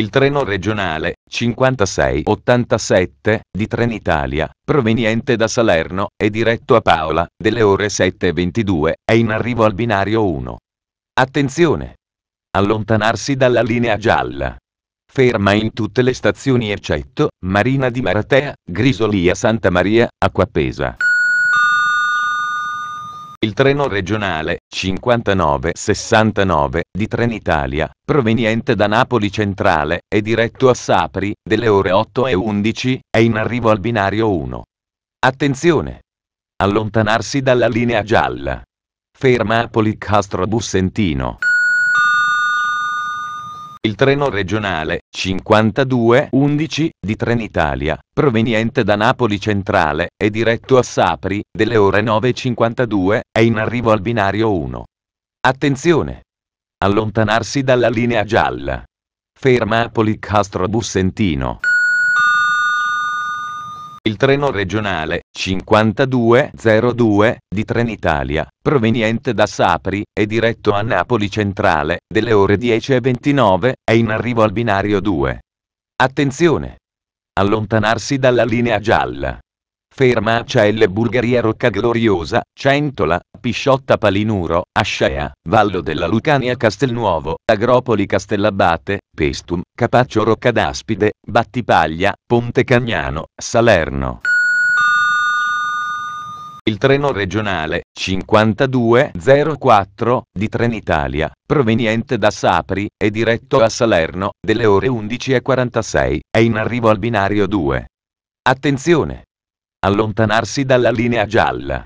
Il treno regionale 5687 di Trenitalia, proveniente da Salerno e diretto a Paola, delle ore 7.22, è in arrivo al binario 1. Attenzione! Allontanarsi dalla linea gialla. Ferma in tutte le stazioni eccetto Marina di Maratea, Grisolia Santa Maria, Acquapesa. Il treno regionale 5969 di Trenitalia, proveniente da Napoli Centrale è diretto a Sapri, delle ore 8 e 11, è in arrivo al binario 1. Attenzione! Allontanarsi dalla linea gialla. Ferma Napoli Castro Bussentino treno regionale 52 11 di Trenitalia, proveniente da Napoli Centrale, e diretto a Sapri, delle ore 9.52, è in arrivo al binario 1. Attenzione! Allontanarsi dalla linea gialla. Ferma Apoli Castro Bussentino. Il treno regionale 5202 di Trenitalia, proveniente da Sapri e diretto a Napoli Centrale, delle ore 10.29, è in arrivo al binario 2. Attenzione! Allontanarsi dalla linea gialla. Fermaccia L. Bulgaria Rocca Gloriosa, Centola, Pisciotta Palinuro, Ascea, Vallo della Lucania Castelnuovo, Agropoli Castellabate, Pestum, Capaccio Rocca d'Aspide, Battipaglia, Ponte Cagnano, Salerno. Il treno regionale 5204 di Trenitalia, proveniente da Sapri, è diretto a Salerno, delle ore 11.46, è in arrivo al binario 2. Attenzione! allontanarsi dalla linea gialla.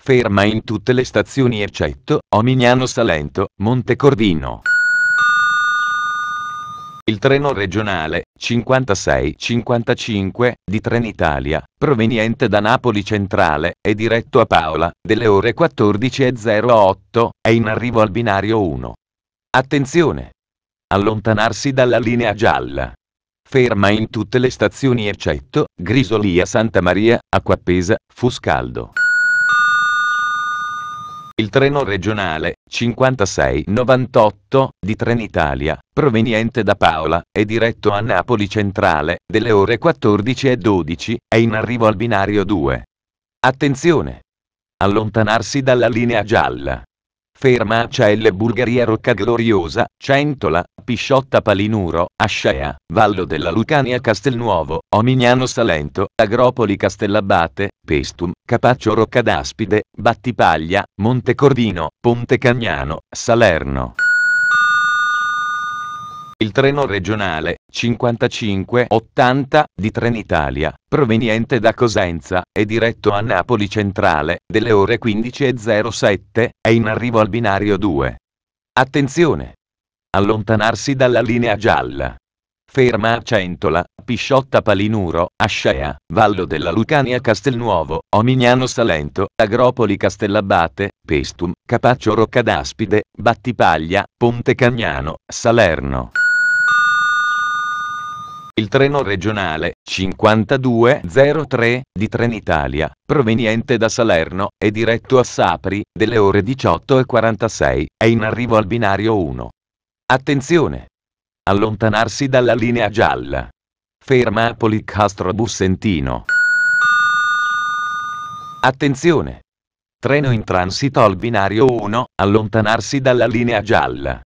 Ferma in tutte le stazioni eccetto Omignano Salento, Montecordino. Il treno regionale 56-55 di Trenitalia, proveniente da Napoli Centrale, è diretto a Paola, delle ore 14.08, è in arrivo al binario 1. Attenzione! Allontanarsi dalla linea gialla ferma in tutte le stazioni eccetto Grisolia Santa Maria, Acquappesa, Fuscaldo. Il treno regionale 5698 di Trenitalia, proveniente da Paola, è diretto a Napoli Centrale, delle ore 14 e 12, è in arrivo al binario 2. Attenzione! Allontanarsi dalla linea gialla ferma Fermaccia L. Bulgaria Rocca Gloriosa, Centola, Pisciotta Palinuro, Ascea, Vallo della Lucania Castelnuovo, Omignano Salento, Agropoli Castellabate, Pestum, Capaccio Rocca d'Aspide, Battipaglia, Monte Corvino, Ponte Cagnano, Salerno treno regionale 5580 di Trenitalia, proveniente da Cosenza e diretto a Napoli Centrale, delle ore 15.07, è in arrivo al binario 2. Attenzione! Allontanarsi dalla linea gialla. Ferma a Centola, Pisciotta Palinuro, Ascea, Vallo della Lucania Castelnuovo, Omignano Salento, Agropoli Castellabate, Pestum, Capaccio Roccadaspide, Battipaglia, Ponte Cagnano, Salerno. Il treno regionale 5203 di Trenitalia, proveniente da Salerno e diretto a Sapri, delle ore 18.46, è in arrivo al binario 1. Attenzione! Allontanarsi dalla linea gialla. Ferma Apoli Castro Bussentino. Attenzione! Treno in transito al binario 1, allontanarsi dalla linea gialla.